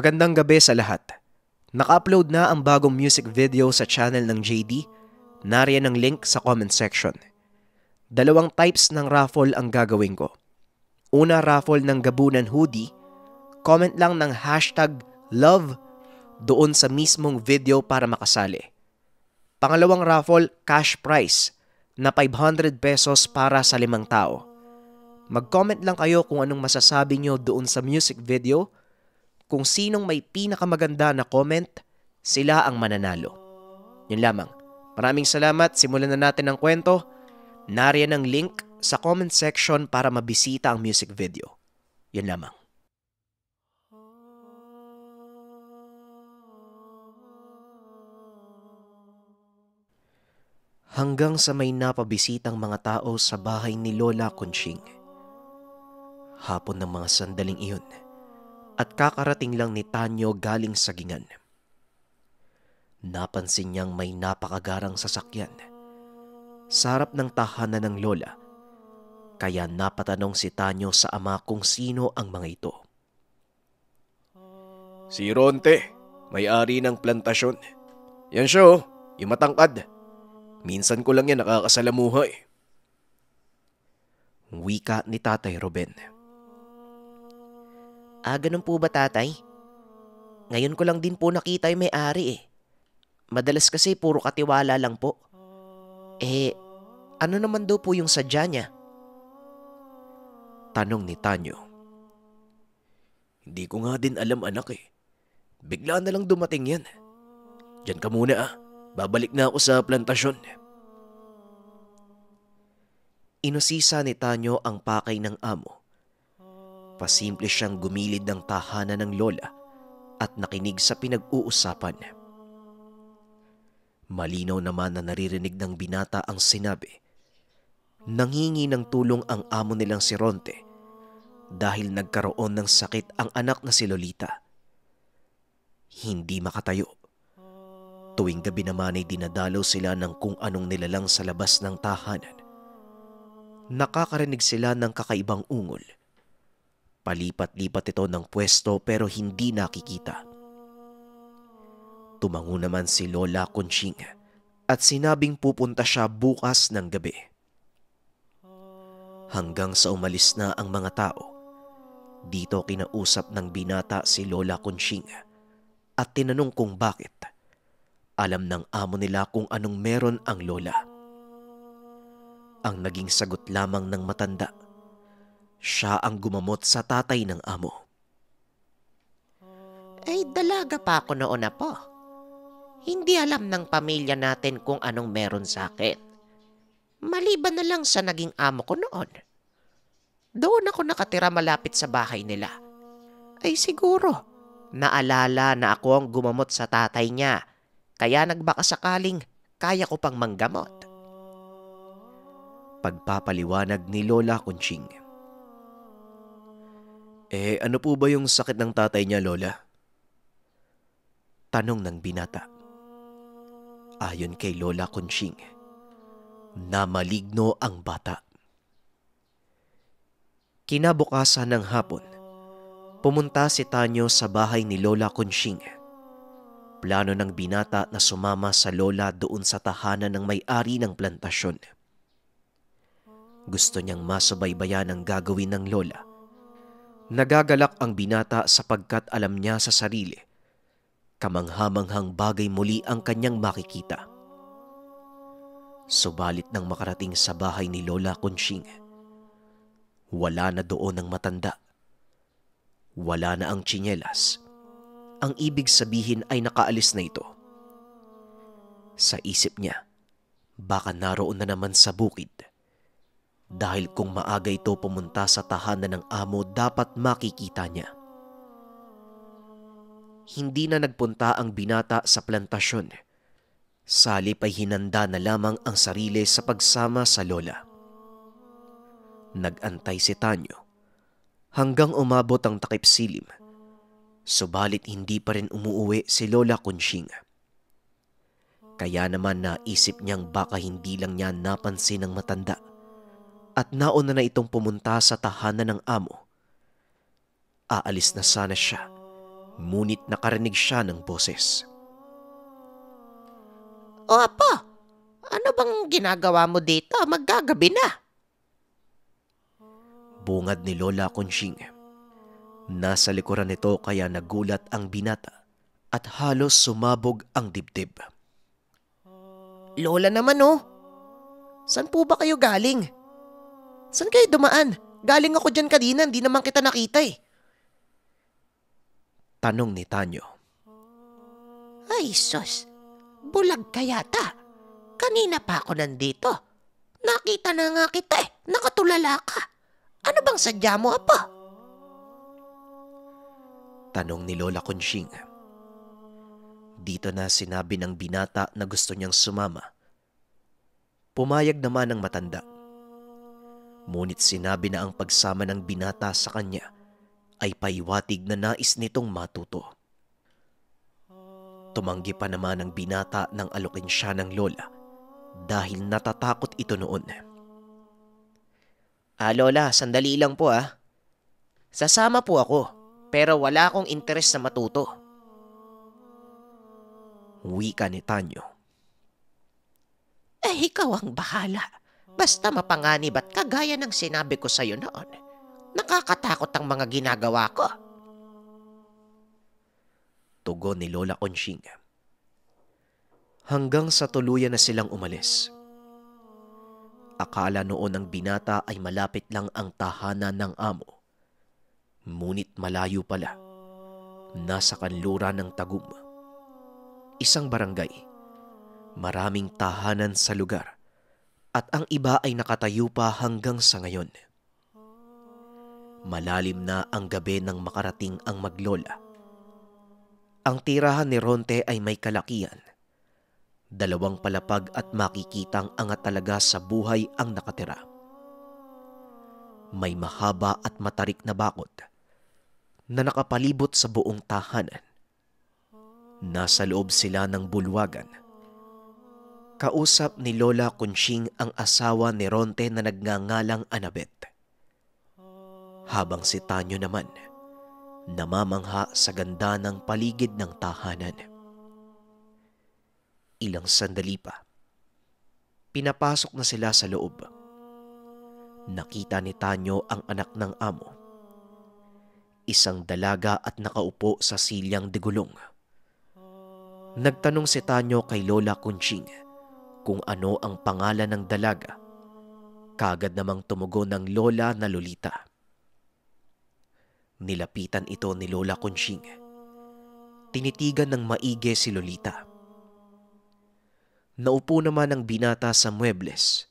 Magandang gabi sa lahat. Naka-upload na ang bagong music video sa channel ng JD. Nariyan ang link sa comment section. Dalawang types ng raffle ang gagawin ko. Una raffle ng gabunan hoodie. Comment lang ng hashtag love doon sa mismong video para makasali. Pangalawang raffle cash prize na 500 pesos para sa limang tao. Mag-comment lang kayo kung anong masasabi nyo doon sa music video kung sinong may pinakamaganda na comment, sila ang mananalo. Yun lamang. Maraming salamat. Simulan na natin ang kwento. Nariyan ang link sa comment section para mabisita ang music video. Yun lamang. Hanggang sa may napabisitang mga tao sa bahay ni Lola Kunching. Hapon ng mga sandaling iyon at kakarating lang ni Tanyo galing sa gingan. Napansin niyang may napakagarang sasakyan. Sarap ng tahanan ng lola. Kaya napatanong si Tanyo sa ama kung sino ang mga ito. Si Ronte, may-ari ng plantasyon. Yan siya oh, yung matangkad. Minsan ko lang yan nakakasalamuha eh. Wika ni Tatay Ruben. Ah, ganun po ba tatay? Ngayon ko lang din po nakita yung may-ari eh. Madalas kasi puro katiwala lang po. Eh, ano naman daw po yung sadya niya? Tanong ni Tanyo. Hindi ko nga din alam anak eh. Bigla na lang dumating yan. Diyan ka muna ah. Babalik na ako sa plantasyon. Inusisa ni Tanyo ang pakay ng amo Pasimple siyang gumilid ng tahanan ng lola at nakinig sa pinag-uusapan. Malinaw naman na naririnig ng binata ang sinabi. Nangingi ng tulong ang amo nilang si Ronte dahil nagkaroon ng sakit ang anak na si Lolita. Hindi makatayo. Tuwing gabi naman ay dinadalaw sila ng kung anong nilalang sa labas ng tahanan. Nakakarinig sila ng kakaibang ungol – Palipat-lipat ito ng pwesto pero hindi nakikita. Tumango naman si Lola Kunching at sinabing pupunta siya bukas ng gabi. Hanggang sa umalis na ang mga tao, dito kinausap ng binata si Lola Kunching at tinanong kung bakit. Alam ng amo nila kung anong meron ang Lola. Ang naging sagot lamang ng matanda siya ang gumamot sa tatay ng amo. Ay dalaga pa ako noon na po. Hindi alam ng pamilya natin kung anong meron sa akin. Maliban na lang sa naging amo ko noon. Doon ako nakatira malapit sa bahay nila. Ay siguro, naalala na ako ang gumamot sa tatay niya. Kaya nagbaka sakaling kaya ko pang manggamot. Pagpapaliwanag ni Lola Kunching. Eh, ano po ba yung sakit ng tatay niya, Lola? Tanong ng binata. Ayon kay Lola Kunching, namaligno ang bata. Kinabukasan ng hapon, pumunta si Tanyo sa bahay ni Lola Kunching. Plano ng binata na sumama sa Lola doon sa tahanan ng may-ari ng plantasyon. Gusto niyang masubaybayan ang gagawin ng Lola Nagagalak ang binata sapagkat alam niya sa sarili. Kamanghamanghang bagay muli ang kanyang makikita. Subalit nang makarating sa bahay ni Lola Kunching, wala na doon ang matanda. Wala na ang chinyelas. Ang ibig sabihin ay nakaalis na ito. Sa isip niya, baka naroon na naman sa bukid dahil kung maaga ito pumunta sa tahanan ng amo dapat makikita niya. Hindi na nagpunta ang binata sa plantasyon. Salip ay hinanda na lamang ang sarili sa pagsama sa lola. Nagantay si Tanyo hanggang umabot ang takip silim. Subalit hindi pa rin umuuwi si Lola Kunshing. Kaya naman naisip niyang baka hindi lang niya napansin ng matanda at nauna na itong pumunta sa tahanan ng amo. Aalis na sana siya, ngunit nakarinig siya ng boses. O apo, ano bang ginagawa mo dito? Maggagabi na. Bungad ni Lola Kunching. Nasa likuran nito kaya nagulat ang binata at halos sumabog ang dibdib. Lola naman oh, saan po ba kayo galing? Saan kayo dumaan? Galing ako dyan kanina, hindi naman kita nakita eh. Tanong ni Tanyo. Ay sus, bulag ka yata. Kanina pa ako nandito. Nakita na nga kita eh, nakatulala ka. Ano bang sadya mo, Apo? Tanong ni Lola Kunshing. Dito na sinabi ng binata na gusto niyang sumama. Pumayag naman ang matanda. Ngunit sinabi na ang pagsama ng binata sa kanya ay paiwatig na nais nitong matuto. Tumanggi pa naman ang binata ng alukin siya ng lola dahil natatakot ito noon. Ah, lola, sandali lang po ah. Sasama po ako, pero wala akong interes na matuto. Wika ni Tanyo. Eh, ikaw ang bahala. Basta mapanganib at kagaya ng sinabi ko sa iyo noon, nakakatakot ang mga ginagawa ko. Tugon ni Lola Onshing. Hanggang sa tuluyan na silang umalis. Akala noon ng binata ay malapit lang ang tahanan ng amo. Ngunit malayo pala. Nasa kanlura ng Tagum. Isang barangay. Maraming tahanan sa lugar at ang iba ay nakatayo pa hanggang sa ngayon. Malalim na ang gabi nang makarating ang maglola. Ang tirahan ni Ronte ay may kalakian. Dalawang palapag at makikitang angat talaga sa buhay ang nakatira. May mahaba at matarik na bakod na nakapalibot sa buong tahanan. Nasa loob sila ng bulwagan kausap ni Lola Kunching ang asawa ni Ronte na nagngangalang Anabet. Habang si Tanyo naman, namamangha sa ganda ng paligid ng tahanan. Ilang sandali pa, pinapasok na sila sa loob. Nakita ni Tanyo ang anak ng amo. Isang dalaga at nakaupo sa silyang digulong. Nagtanong si Tanyo kay Lola Kunching kung ano ang pangalan ng dalaga. Kagad namang tumugo ng lola na Lolita. Nilapitan ito ni Lola Kunshing. Tinitigan ng maigi si Lolita. Naupo naman ang binata sa muebles.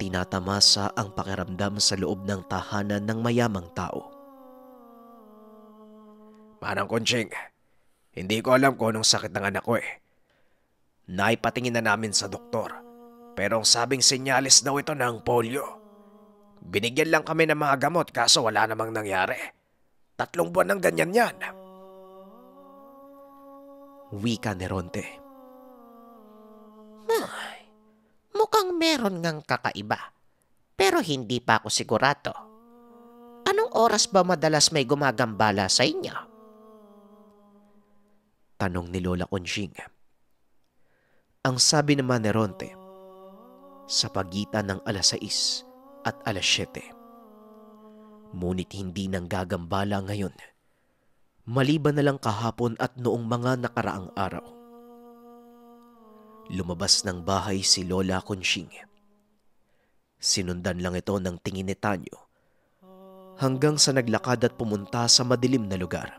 Tinatamasa ang pakiramdam sa loob ng tahanan ng mayamang tao. Manang Kunching, hindi ko alam kung anong sakit ng anak ko eh. Naipatingin na namin sa doktor pero ang sabing senyales daw ito ng polio. Binigyan lang kami ng mga gamot kaso wala namang nangyari. Tatlong buwan ng ganyan yan. Wika ni Ronte. Ay, mukhang meron ngang kakaiba. Pero hindi pa ako sigurado. Anong oras ba madalas may gumagambala sa inyo? Tanong ni Lola Onjing. Ang sabi naman ni Ronte, sa pagitan ng alas 6 at alas 7. Ngunit hindi nang gagambala ngayon, maliban na lang kahapon at noong mga nakaraang araw. Lumabas ng bahay si Lola Conching. Sinundan lang ito ng tingin ni Tanyo hanggang sa naglakad at pumunta sa madilim na lugar.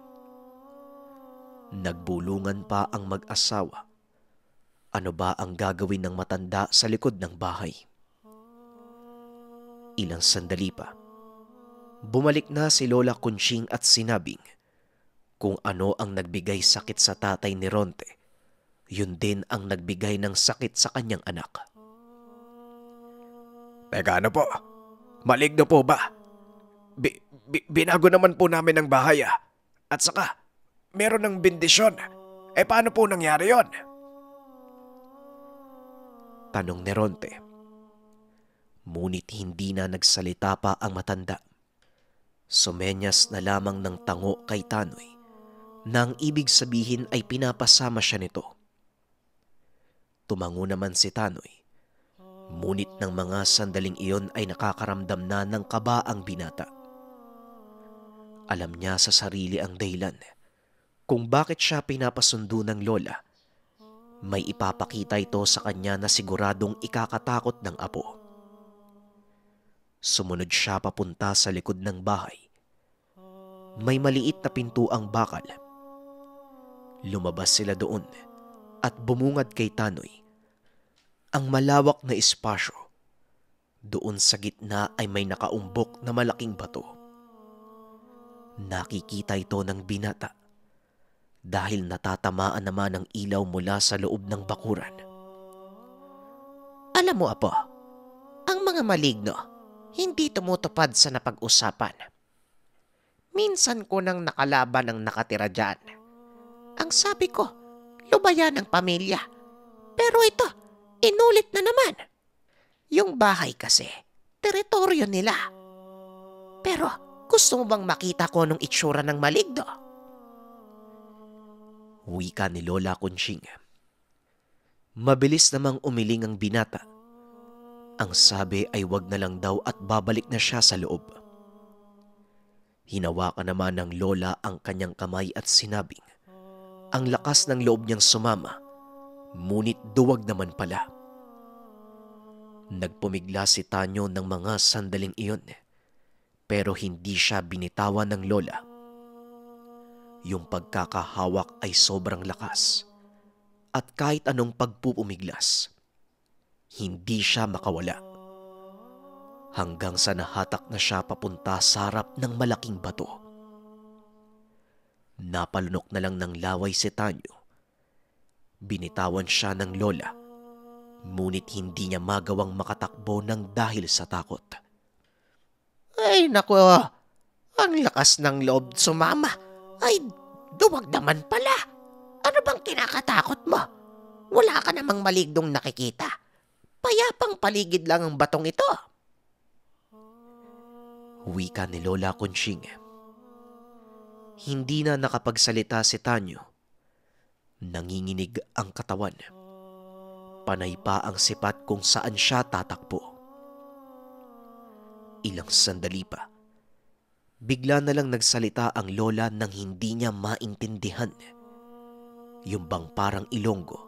Nagbulungan pa ang mag-asawa ano ba ang gagawin ng matanda sa likod ng bahay? Ilang sandali pa. Bumalik na si Lola Kunching at sinabing kung ano ang nagbigay sakit sa tatay ni Ronte, yun din ang nagbigay ng sakit sa kanyang anak. Teka ano po? Maligno po ba? Bi- bi- binago naman po namin ang bahay ah. At saka, meron ng bendisyon. Eh paano po nangyari yon? Tanong ni Ronte. Ngunit hindi na nagsalita pa ang matanda. Sumenyas na lamang ng tango kay Tanoy na ang ibig sabihin ay pinapasama siya nito. Tumango naman si Tanoy. Ngunit ng mga sandaling iyon ay nakakaramdam na ng kaba ang binata. Alam niya sa sarili ang dahilan kung bakit siya pinapasundo ng lola may ipapakita ito sa kanya na siguradong ikakatakot ng apo. Sumunod siya papunta sa likod ng bahay. May maliit na pintuang bakal. Lumabas sila doon at bumungad kay Tanoy. Ang malawak na espasyo. Doon sa gitna ay may nakaumbok na malaking bato. Nakikita ito ng binata dahil natatamaan naman ang ilaw mula sa loob ng bakuran. Alam mo, Apo, ang mga maligno hindi tumutupad sa napag-usapan. Minsan ko nang nakalaban ang nakatira dyan. Ang sabi ko, lubayan ang pamilya. Pero ito, inulit na naman. Yung bahay kasi, teritoryo nila. Pero gusto mo bang makita ko nung itsura ng maligno? Wika ni Lola Kunching. Mabilis namang umiling ang binata. Ang sabi ay wag na lang daw at babalik na siya sa loob. Hinawakan naman ng Lola ang kanyang kamay at sinabing, ang lakas ng loob niyang sumama, ngunit duwag naman pala. Nagpumigla si Tanyo ng mga sandaling iyon, pero hindi siya binitawan ng Lola. Yung pagkakahawak ay sobrang lakas at kahit anong pagpupumiglas, hindi siya makawala. Hanggang sa nahatak na siya papunta sa harap ng malaking bato. Napalunok na lang ng laway si Tanyo. Binitawan siya ng lola, ngunit hindi niya magawang makatakbo ng dahil sa takot. Ay naku, ang lakas ng loob sumama. Ay, duwag naman pala. Ano bang kinakatakot mo? Wala ka namang maligdong nakikita. Payapang paligid lang ang batong ito. Wika ni Lola Kunching. Hindi na nakapagsalita si Tanyo. Nanginginig ang katawan. Panay pa ang sipat kung saan siya tatakbo. Ilang sandali pa Bigla na lang nagsalita ang lola nang hindi niya maintindihan. Yung bang parang ilonggo,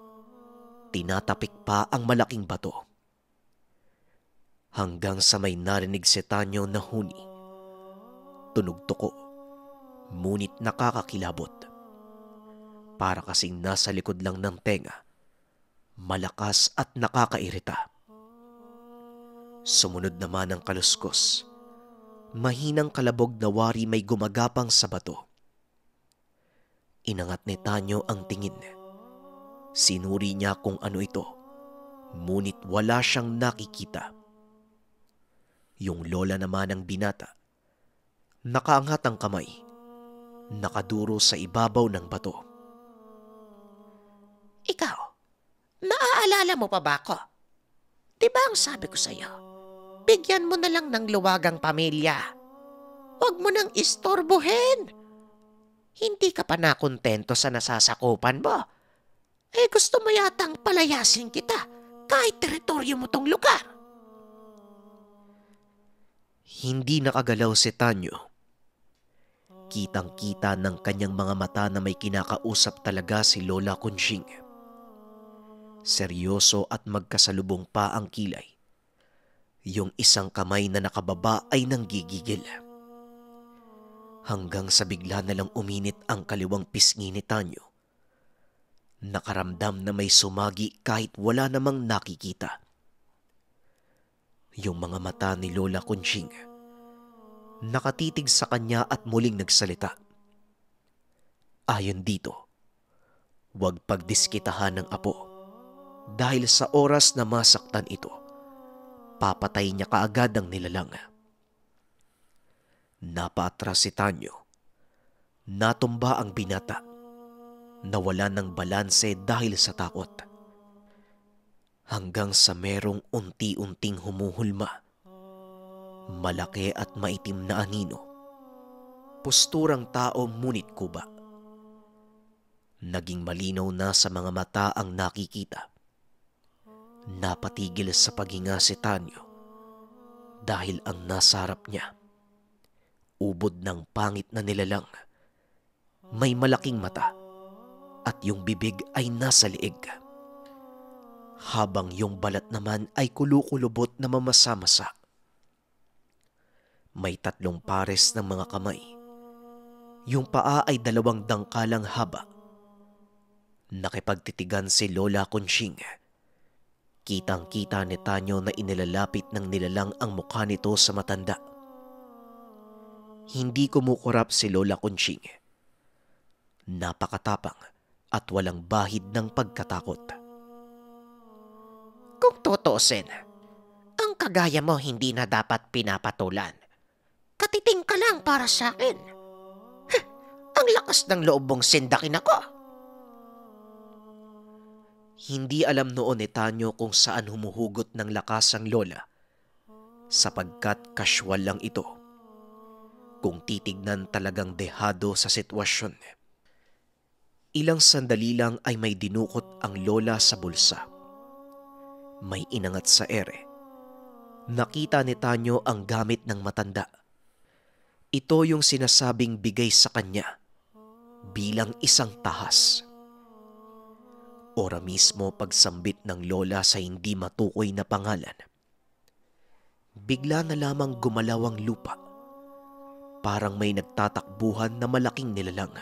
tinatapik pa ang malaking bato. Hanggang sa may narinig si Tanyo na huni. Tunog tuko munit nakakakilabot. Para kasing nasa likod lang ng tenga, malakas at nakakairita. Sumunod naman ang kaluskos Mahinang kalabog na wari may gumagapang sa bato. Inangat ni Tanyo ang tingin. Sinuri niya kung ano ito, ngunit wala siyang nakikita. Yung lola naman ang binata, nakaangat ang kamay, nakaduro sa ibabaw ng bato. Ikaw, naaalala mo pa ba ako? Di ba ang sabi ko sa'yo? bigyan mo na lang ng luwagang pamilya. Huwag mo nang istorbohin. Hindi ka pa nakontento sa nasasakupan mo. Eh gusto mo yatang palayasin kita kahit teritoryo mo tong lugar. Hindi nakagalaw si Tanyo. Kitang-kita ng kanyang mga mata na may kinakausap talaga si Lola Kunshing. Seryoso at magkasalubong pa ang kilay. Yung isang kamay na nakababa ay nanggigigil. Hanggang sa bigla na lang uminit ang kaliwang pisngi ni Tanyo. Nakaramdam na may sumagi kahit wala namang nakikita. Yung mga mata ni Lola Kunching nakatitig sa kanya at muling nagsalita. Ayon dito, huwag pagdiskitahan ng apo dahil sa oras na masaktan ito, papatay niya kaagad ang nilalang. Napaatras si Tanyo. Natumba ang binata. Nawala ng balanse dahil sa takot. Hanggang sa merong unti-unting humuhulma. Malaki at maitim na anino. Posturang tao munit kuba. Naging malinaw na sa mga mata ang nakikita Napatigil sa paghinga si Tanyo dahil ang nasa harap niya. Ubod ng pangit na nilalang. May malaking mata at yung bibig ay nasa liig. Habang yung balat naman ay kulukulubot na mamasa-masa. May tatlong pares ng mga kamay. Yung paa ay dalawang dangkalang haba. Nakipagtitigan si Lola Kunshing Kitang-kita ni Tanyo na inilalapit ng nilalang ang mukha nito sa matanda. Hindi kumukurap si Lola Kunching. Napakatapang at walang bahid ng pagkatakot. Kung tutusin, ang kagaya mo hindi na dapat pinapatulan. Katiting ka lang para sa akin. Huh, ang lakas ng loob mong sindakin ako. Hindi alam noon ni Tanyo kung saan humuhugot ng lakas ang lola sapagkat kasyual lang ito. Kung titignan talagang dehado sa sitwasyon. Ilang sandali lang ay may dinukot ang lola sa bulsa. May inangat sa ere. Nakita ni Tanyo ang gamit ng matanda. Ito yung sinasabing bigay sa kanya bilang isang tahas ora mismo pagsambit ng lola sa hindi matukoy na pangalan. Bigla na lamang gumalaw ang lupa. Parang may nagtatakbuhan na malaking nilalang.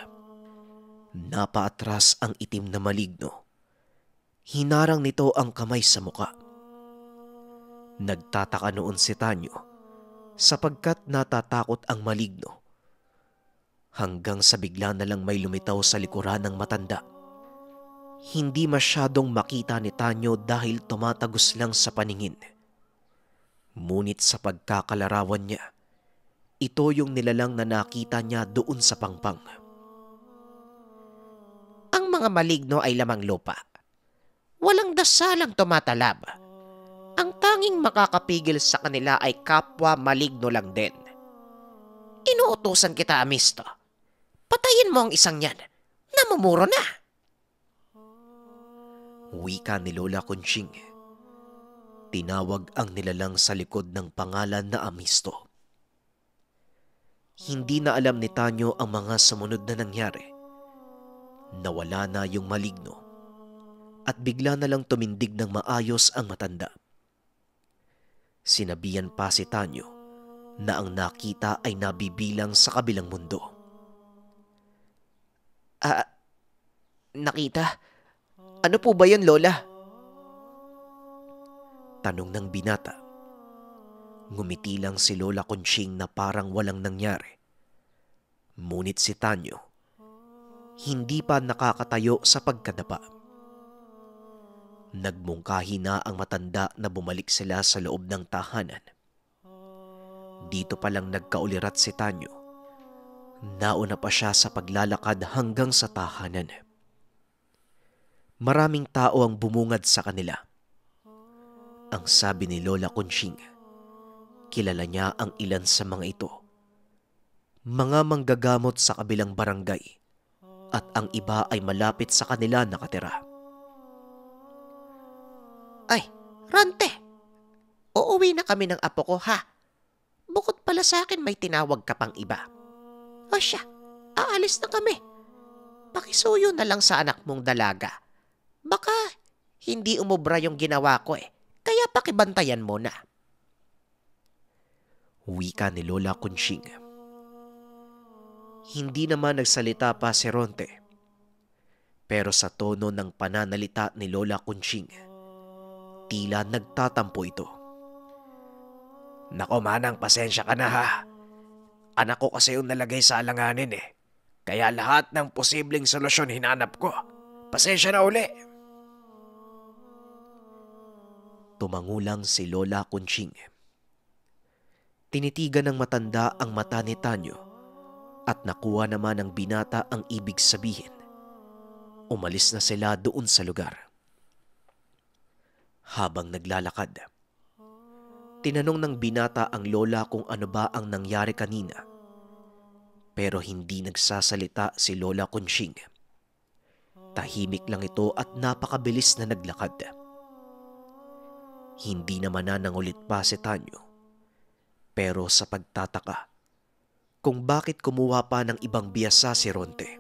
Napaatras ang itim na maligno. Hinarang nito ang kamay sa muka. Nagtataka noon si Tanyo sapagkat natatakot ang maligno. Hanggang sa bigla na lang may lumitaw sa likuran ng matanda hindi masyadong makita ni Tanyo dahil tumatagos lang sa paningin. Ngunit sa pagkakalarawan niya, ito yung nilalang na nakita niya doon sa pangpang. Ang mga maligno ay lamang lupa. Walang dasalang tumatalab. Ang tanging makakapigil sa kanila ay kapwa maligno lang din. Inuutosan kita, Amisto. Patayin mo ang isang yan. Namumuro na wika ni Lola Kunching. Tinawag ang nilalang sa likod ng pangalan na Amisto. Hindi na alam ni Tanyo ang mga sumunod na nangyari. Nawala na yung maligno at bigla na lang tumindig ng maayos ang matanda. Sinabihan pa si Tanyo na ang nakita ay nabibilang sa kabilang mundo. Ah, nakita? Ano po ba yan, Lola? Tanong ng binata. Ngumiti lang si Lola Kunching na parang walang nangyari. Ngunit si Tanyo, hindi pa nakakatayo sa pagkadapa. Nagmungkahi na ang matanda na bumalik sila sa loob ng tahanan. Dito pa lang nagkaulirat si Tanyo. Nauna pa siya sa paglalakad hanggang sa tahanan maraming tao ang bumungad sa kanila. Ang sabi ni Lola Kunching, kilala niya ang ilan sa mga ito. Mga manggagamot sa kabilang barangay at ang iba ay malapit sa kanila nakatira. Ay, Rante! Uuwi na kami ng apo ko ha. Bukod pala sa akin may tinawag ka pang iba. O siya, aalis na kami. Pakisuyo na lang sa anak mong dalaga Baka hindi umubra yung ginawa ko eh, kaya pakibantayan mo na. Wika ni Lola Kunching. Hindi naman nagsalita pa si Ronte. Pero sa tono ng pananalita ni Lola Kunching, tila nagtatampo ito. Nako manang, pasensya ka na ha. Anak ko kasi yung nalagay sa alanganin eh. Kaya lahat ng posibleng solusyon hinanap ko. Pasensya na uli. Tumangulang si Lola Kunching. Tinitigan ng matanda ang mata ni Tanyo at nakuha naman ng binata ang ibig sabihin. Umalis na sila doon sa lugar. Habang naglalakad, tinanong ng binata ang lola kung ano ba ang nangyari kanina. Pero hindi nagsasalita si Lola Kunching. Tahimik lang ito at napakabilis na naglakad. Hindi naman nanangulit pa si Tanyo. Pero sa pagtataka, kung bakit kumuha pa ng ibang biyasa si Ronte.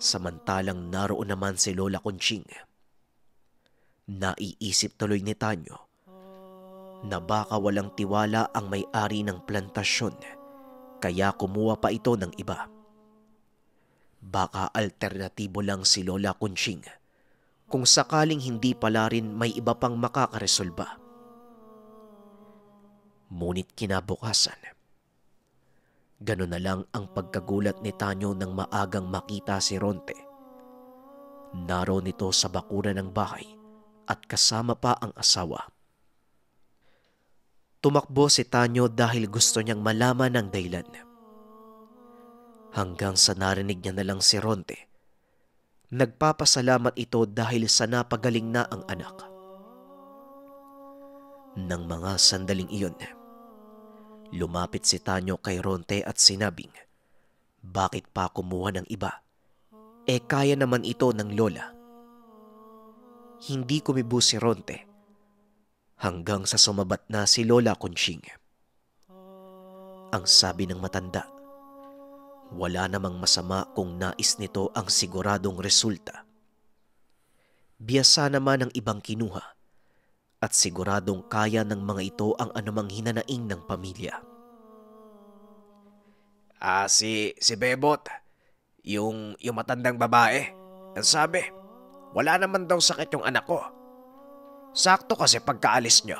Samantalang naroon naman si Lola Kunching, Naiisip tuloy ni Tanyo na baka walang tiwala ang may-ari ng plantasyon kaya kumuha pa ito ng iba. Baka alternatibo lang si Lola Kunching kung sakaling hindi pala rin may iba pang makakaresolba. Ngunit kinabukasan, ganun na lang ang pagkagulat ni Tanyo nang maagang makita si Ronte. Naroon nito sa bakura ng bahay at kasama pa ang asawa. Tumakbo si Tanyo dahil gusto niyang malaman ang daylan. Hanggang sa narinig niya na lang si Ronte Nagpapasalamat ito dahil sa napagaling na ang anak. Nang mga sandaling iyon, lumapit si Tanyo kay Ronte at sinabing, Bakit pa kumuha ng iba? E kaya naman ito ng lola. Hindi kumibo si Ronte hanggang sa sumabat na si Lola Kunching. Ang sabi ng matanda, wala namang masama kung nais nito ang siguradong resulta. Biyasa naman ang ibang kinuha at siguradong kaya ng mga ito ang anumang hinanaing ng pamilya. Ah, si, si Bebot, yung, yung matandang babae, ang sabi, wala naman daw sakit yung anak ko. Sakto kasi pagkaalis nyo,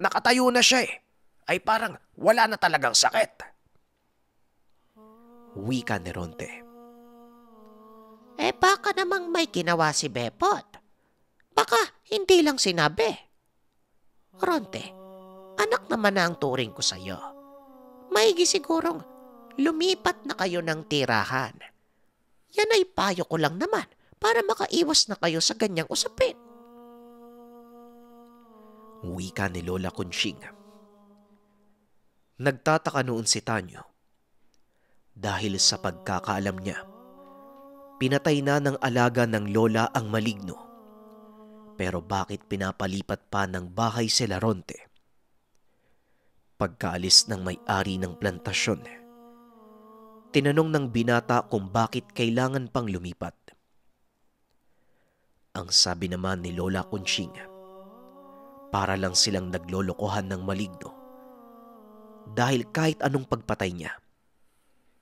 nakatayo na siya eh. Ay parang wala na talagang sakit wika ni Ronte. Eh baka namang may ginawa si Bepot. Baka hindi lang sinabi. Ronte, anak naman na ang turing ko sa iyo. Maigi sigurong lumipat na kayo ng tirahan. Yan ay payo ko lang naman para makaiwas na kayo sa ganyang usapin. Wika ni Lola Kunshing. Nagtataka noon si Tanyo dahil sa pagkakaalam niya. Pinatay na ng alaga ng lola ang maligno. Pero bakit pinapalipat pa ng bahay si Laronte? Pagkaalis ng may-ari ng plantasyon, tinanong ng binata kung bakit kailangan pang lumipat. Ang sabi naman ni Lola Kunching, para lang silang naglolokohan ng maligno. Dahil kahit anong pagpatay niya,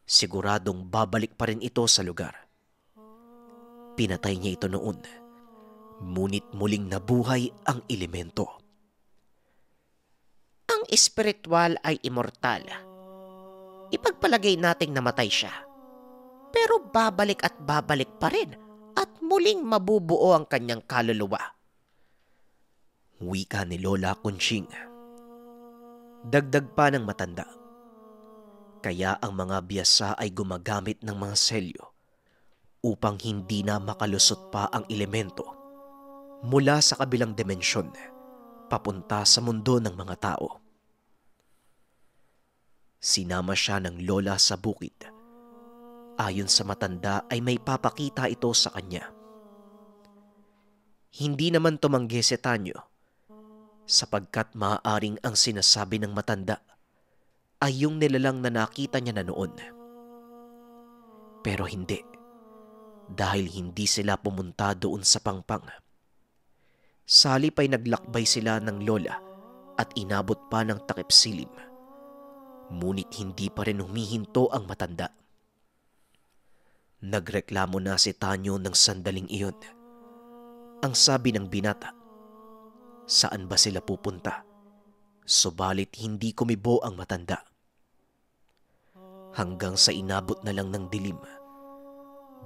siguradong babalik pa rin ito sa lugar. Pinatay niya ito noon, ngunit muling nabuhay ang elemento. Ang espiritual ay immortal. Ipagpalagay nating namatay siya. Pero babalik at babalik pa rin at muling mabubuo ang kanyang kaluluwa. Wika ni Lola Kunching. Dagdag pa ng matanda kaya ang mga biyasa ay gumagamit ng mga selyo upang hindi na makalusot pa ang elemento mula sa kabilang dimensyon papunta sa mundo ng mga tao. Sinama siya ng lola sa bukid. Ayon sa matanda ay may papakita ito sa kanya. Hindi naman tumanggi si Tanyo sapagkat maaaring ang sinasabi ng matanda ay yung nilalang na nakita niya na noon. Pero hindi. Dahil hindi sila pumunta doon sa pangpang. Salip ay naglakbay sila ng lola at inabot pa ng takip silim. Ngunit hindi pa rin humihinto ang matanda. Nagreklamo na si Tanyo ng sandaling iyon. Ang sabi ng binata, saan ba sila pupunta? Subalit hindi kumibo ang matanda hanggang sa inabot na lang ng dilim.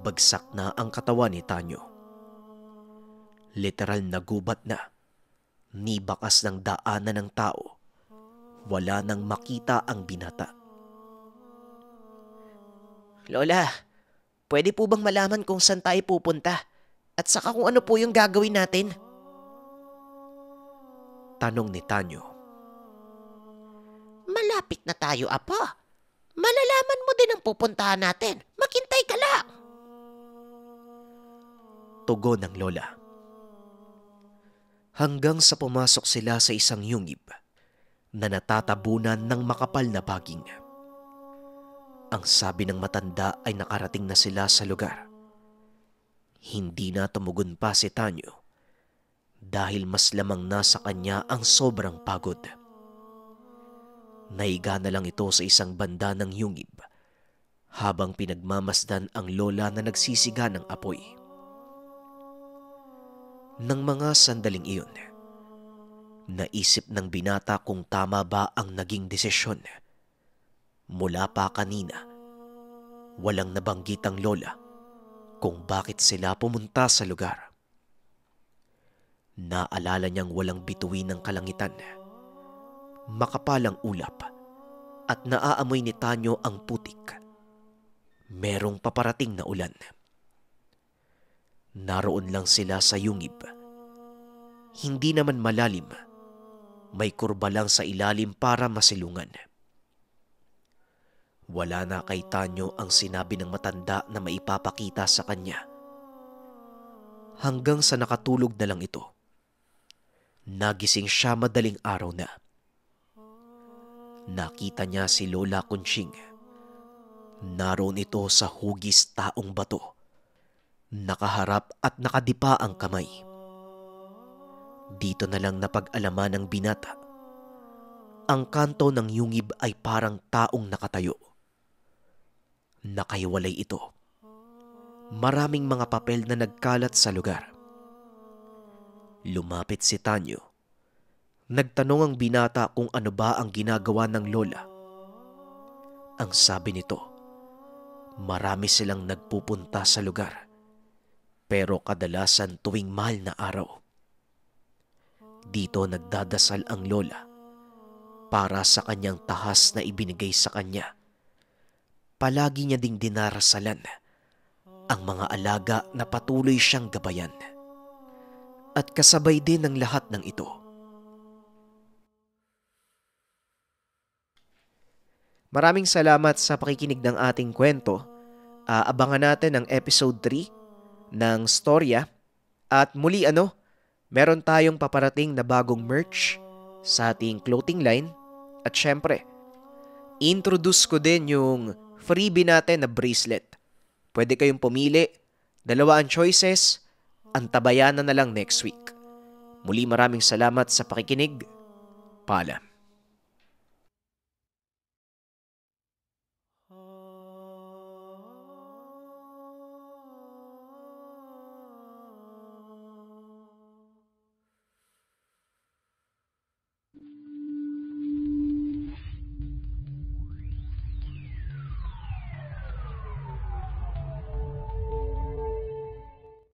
Bagsak na ang katawan ni Tanyo. Literal na gubat na. Nibakas ng daanan ng tao. Wala nang makita ang binata. Lola, pwede po bang malaman kung saan tayo pupunta? At saka kung ano po yung gagawin natin? Tanong ni Tanyo. Malapit na tayo, Apo. Malalaman mo din ang pupuntahan natin. Makintay ka lang. Tugo ng lola. Hanggang sa pumasok sila sa isang yungib na natatabunan ng makapal na paging. Ang sabi ng matanda ay nakarating na sila sa lugar. Hindi na tumugon pa si Tanyo dahil mas lamang nasa kanya ang sobrang pagod. Naiga na lang ito sa isang banda ng yungib habang pinagmamasdan ang lola na nagsisiga ng apoy. Nang mga sandaling iyon, naisip ng binata kung tama ba ang naging desisyon. Mula pa kanina, walang nabanggit ang lola kung bakit sila pumunta sa lugar. Naalala niyang walang bituin ng kalangitan makapalang ulap at naaamoy ni Tanyo ang putik. Merong paparating na ulan. Naroon lang sila sa yungib. Hindi naman malalim. May kurba lang sa ilalim para masilungan. Wala na kay Tanyo ang sinabi ng matanda na maipapakita sa kanya. Hanggang sa nakatulog na lang ito. Nagising siya madaling araw na nakita niya si Lola Kunching. Naroon ito sa hugis taong bato. Nakaharap at nakadipa ang kamay. Dito na lang napag-alaman ng binata. Ang kanto ng yungib ay parang taong nakatayo. Nakaiwalay ito. Maraming mga papel na nagkalat sa lugar. Lumapit si Tanyo Nagtanong ang binata kung ano ba ang ginagawa ng lola. Ang sabi nito, marami silang nagpupunta sa lugar. Pero kadalasan tuwing mahal na araw. Dito nagdadasal ang lola para sa kanyang tahas na ibinigay sa kanya. Palagi niya ding dinarasalan ang mga alaga na patuloy siyang gabayan. At kasabay din ng lahat ng ito Maraming salamat sa pakikinig ng ating kwento. Uh, abangan natin ang episode 3 ng Storya. At muli ano, meron tayong paparating na bagong merch sa ating clothing line. At syempre, introduce ko din yung freebie natin na bracelet. Pwede kayong pumili, dalawa ang choices, antabayanan na lang next week. Muli maraming salamat sa pakikinig. Paalam.